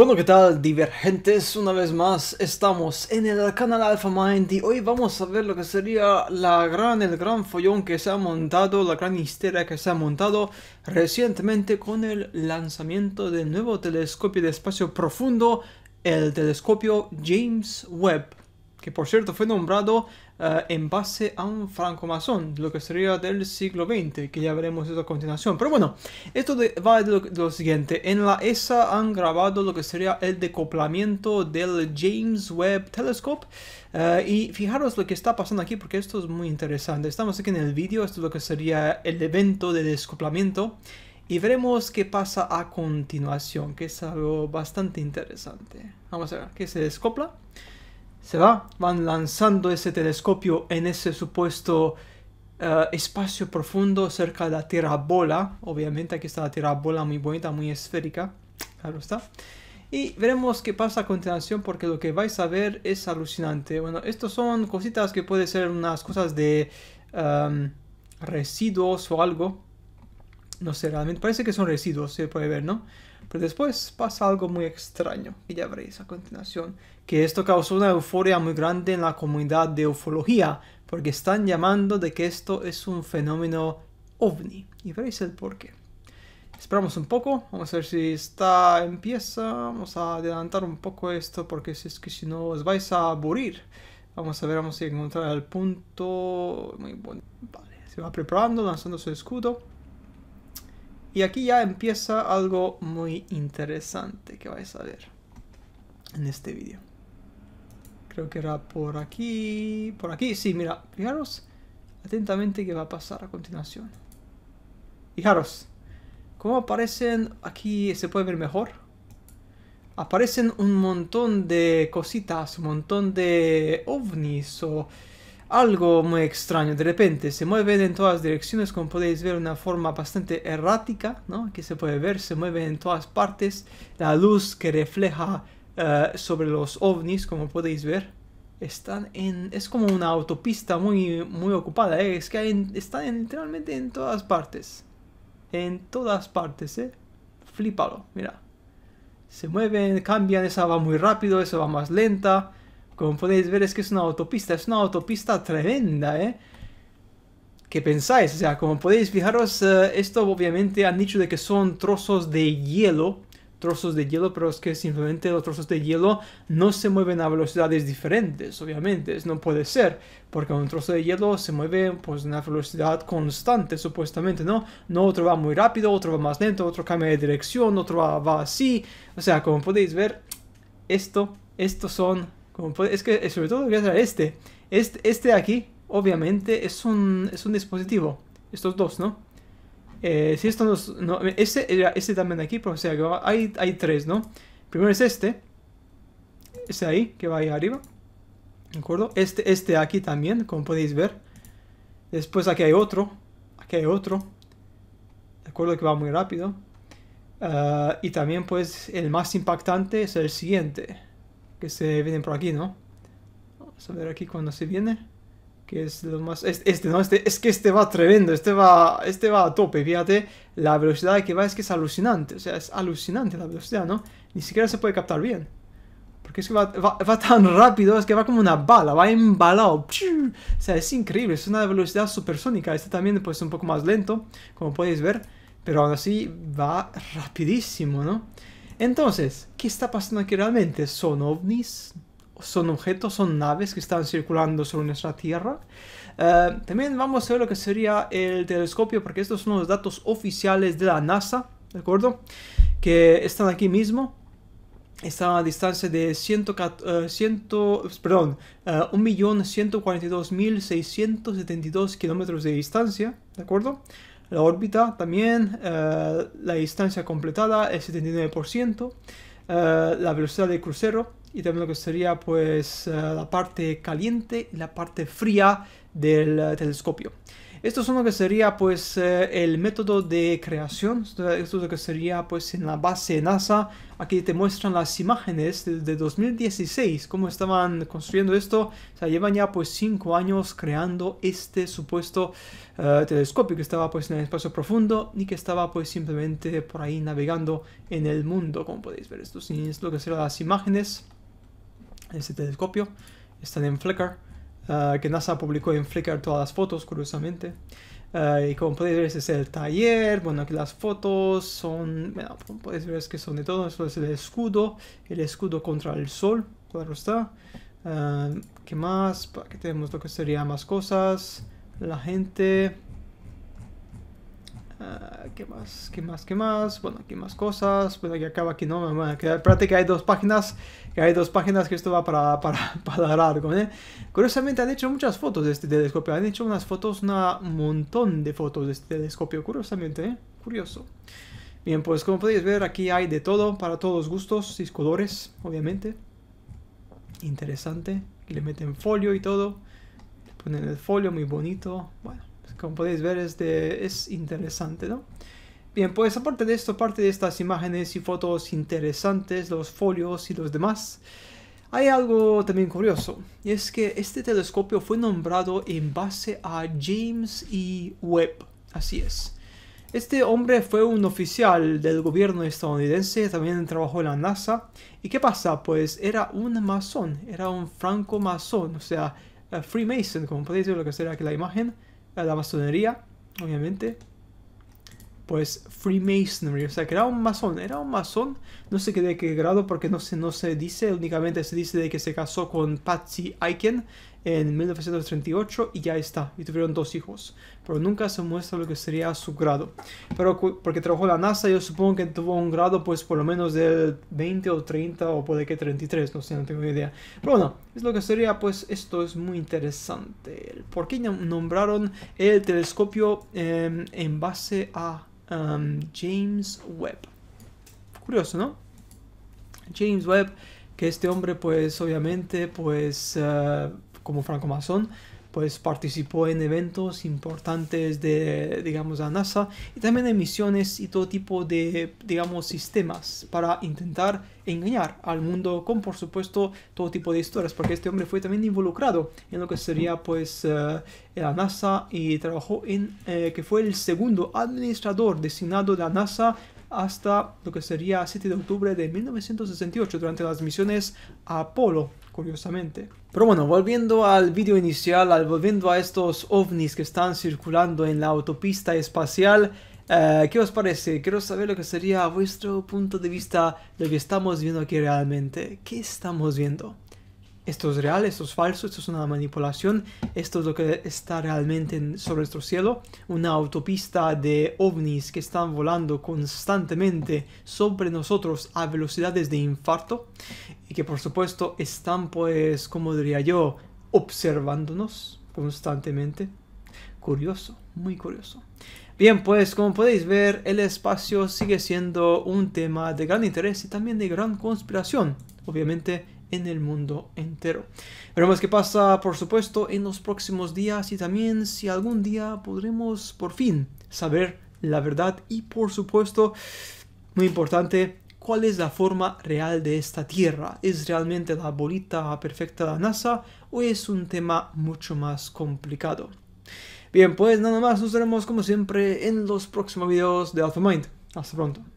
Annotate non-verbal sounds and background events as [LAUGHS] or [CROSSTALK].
Bueno, ¿qué tal, divergentes? Una vez más estamos en el canal Alpha Mind y hoy vamos a ver lo que sería la gran, el gran follón que se ha montado, la gran histeria que se ha montado recientemente con el lanzamiento del nuevo telescopio de espacio profundo, el telescopio James Webb que por cierto fue nombrado eh, en base a un francomazón, lo que sería del siglo XX, que ya veremos eso a continuación. Pero bueno, esto va de lo, siguiente, en la ESA han grabado lo que sería el decoplamiento del James Webb Telescope, eh, y fijaros lo que está pasando aquí porque esto es muy interesante. Estamos aquí en el vídeo, esto es lo que sería el evento de descoplamiento. Y veremos qué pasa a continuación, que es algo bastante interesante. Vamos a ver, que se descopla se va, van lanzando ese telescopio en ese supuesto eh, espacio profundo cerca de la Tierra bola. Obviamente aquí está la Tierra bola muy bonita, muy esférica. Claro está. Y veremos qué pasa a continuación porque lo que vais a ver es alucinante. Bueno, estos son cositas que pueden ser unas cosas de em, residuos o algo. No sé, realmente parece que son residuos, se puede ver, ¿no? Pero pues después pasa algo muy extraño, y ya veréis a continuación, que esto causó una euforia muy grande en la comunidad de ufología, porque están llamando de que esto es un fenómeno ovni. Y veréis el por qué. Esperamos un poco, vamos a ver si está empieza, vamos a adelantar un poco esto porque si es que si no os vais a aburrir. Vamos a ver, vamos a encontrar el punto muy bueno. Vale, se va preparando, lanzando su escudo. Y aquí ya empieza algo muy interesante que vais a ver en este vídeo. Creo que era por aquí, por aquí. Sí, mira, fijaros atentamente qué va a pasar a continuación. Fijaros, cómo aparecen aquí, se puede ver mejor. Aparecen un montón de cositas, un montón de ovnis o algo muy extraño. De repente se mueven en todas direcciones, como podéis ver, una forma bastante errática, ¿no? Que se puede ver, se mueve en todas partes. La luz que refleja eh, sobre los ovnis, como podéis ver, están en... Es como una autopista muy, muy ocupada, ¿eh? Es que están literalmente en todas partes. En todas partes, ¿eh? Flipalo, mira. Se mueven, cambian, esa va muy rápido, esa va más lenta como podéis ver, es que es una autopista, es una autopista tremenda, ¿eh? ¿Qué pensáis? O sea, como podéis fijaros, eh, esto obviamente han dicho de que son trozos de hielo, trozos de hielo, pero es que simplemente los trozos de hielo no se mueven a velocidades diferentes, obviamente, no puede ser, porque un trozo de hielo se mueve pues a una velocidad constante, supuestamente, ¿no? No otro va muy rápido, otro va más lento, otro cambia de dirección, otro va, va así, o sea, como podéis ver, esto, estos son es que eh, sobre todo voy a traer este. Este, este de aquí, obviamente, es un, es un dispositivo. Estos dos, ¿no? Eh, si esto eh, este, este también de aquí, pero o sea hay, hay tres, ¿no? Primero es este. ese ahí, que va ahí arriba. ¿De acuerdo? Este, este de aquí también, como podéis ver. Después aquí hay otro. Aquí hay otro. ¿De acuerdo? Que va muy rápido. Ah, y también pues el más impactante es el siguiente que se vienen por aquí, ¿no? Vamos a ver aquí cuando se viene. Que es lo más... Este, ¿no? Este, es que este va tremendo, este va, este va a tope, fíjate. La velocidad que va es que es alucinante, o sea, es alucinante la velocidad, ¿no? Ni siquiera se puede captar bien. Porque es que va, tan rápido, es que va como una bala, va embalado. O sea, es increíble, es una velocidad supersónica. Este también pues un poco más lento, como podéis ver. Pero aún así va rapidísimo, ¿no? Entonces, ¿qué está pasando aquí realmente? ¿Son ovnis? ¿Son objetos? ¿Son naves que están circulando sobre nuestra Tierra? Eh, también vamos a ver lo que sería el telescopio, porque estos son los datos oficiales de la NASA, ¿de acuerdo? Que están aquí mismo. Están a distancia de 100, 100 eh, perdón, 1.142.672 eh, kilómetros de distancia, ¿de acuerdo? la órbita también, eh, la distancia completada el 79%, eh, la velocidad de crucero y también lo que sería pues eh, la parte caliente y la parte fría del telescopio. Esto es lo que sería pues eh, el método de creación, esto es lo que sería pues en la base NASA, aquí te muestran las imágenes de, 2016, cómo estaban construyendo esto, o sea, llevan ya pues 5 años creando este supuesto eh, telescopio que estaba pues en el espacio profundo y que estaba pues simplemente por ahí navegando en el mundo, como podéis ver, esto es lo que serían las imágenes, este telescopio, están en Flickr Ah, que NASA publicó en Flickr todas las fotos, curiosamente. Ah, y como podéis ver, ese es el taller. Bueno, aquí las fotos son. Bueno, podéis ver es que son de todo. Esto es el escudo, el escudo contra el sol, claro está. Ah, ¿Qué más? Aquí tenemos lo que sería más cosas. La gente. Ah, ¿Qué más? ¿Qué más? ¿Qué más? Bueno, aquí más cosas. Bueno, aquí acaba aquí, ¿no? Me a quedar. Espérate que hay dos páginas. Que hay dos páginas que esto va para, [LAUGHS] para, para largo, ¿eh? Curiosamente han hecho muchas fotos de este telescopio. Han hecho unas fotos, un montón de fotos de este telescopio. Curiosamente, ¿eh? Curioso. Bien, pues como podéis ver, aquí hay de todo, para todos gustos y colores, obviamente. Interesante. Le meten folio y todo. ponen el folio muy bonito. Bueno. Como podéis ver es, es interesante, ¿no? Bien, pues aparte de esto, aparte de estas imágenes y fotos interesantes, los folios y los demás, hay algo también curioso, y es que este telescopio fue nombrado en base a James E. Webb, así es. Este hombre fue un oficial del gobierno estadounidense, también trabajó en la NASA, y ¿qué pasa? Pues era un masón, era un franco o sea, eh, freemason, como podéis ver lo que será aquí la imagen, la masonería, obviamente. Pues Freemasonry, o sea que era un masón, era un masón, no sé qué de qué grado porque no se, no se dice, únicamente se dice de que se casó con Patsy Aiken en 1938 y ya está, y tuvieron dos hijos, pero nunca se muestra lo que sería su grado. Pero porque trabajó la NASA, yo supongo que tuvo un grado pues por lo menos del 20 o 30 o puede que 33, no sé, no tengo idea. Pero bueno, es lo que sería pues esto es muy interesante. ¿Por qué nombraron el telescopio em, en base a em, James Webb? Curioso, ¿no? James Webb que este hombre pues obviamente pues eh, como francomazón, pues participó en eventos importantes de, digamos, la NASA y también en misiones y todo tipo de, digamos, sistemas para intentar engañar al mundo con, por supuesto, todo tipo de historias, porque este hombre fue también involucrado en lo que sería, pues, eh, la NASA y trabajó en, eh, que fue el segundo administrador designado de la NASA hasta lo que sería 7 de octubre de 1968 durante las misiones Apolo, curiosamente. Pero bueno, volviendo al vídeo inicial, al, volviendo a estos ovnis que están circulando en la autopista espacial, eh, ¿qué os parece? Quiero saber lo que sería vuestro punto de vista de lo que estamos viendo aquí realmente. ¿Qué estamos viendo? esto es real, esto es falso, esto es una manipulación, esto es lo que está realmente sobre nuestro cielo, una autopista de ovnis que están volando constantemente sobre nosotros a velocidades de infarto y que por supuesto están pues, como diría yo, observándonos constantemente. Curioso, muy curioso. Bien, pues como podéis ver, el espacio sigue siendo un tema de gran interés y también de gran conspiración. Obviamente en el mundo entero. Veremos qué pasa, por supuesto, en los próximos días y también si algún día podremos por fin saber la verdad y, por supuesto, muy importante, cuál es la forma real de esta Tierra. ¿Es realmente la bolita perfecta de la NASA o es un tema mucho más complicado? Bien, pues nada más, nos veremos como siempre en los próximos videos de Alpha Mind. Hasta pronto.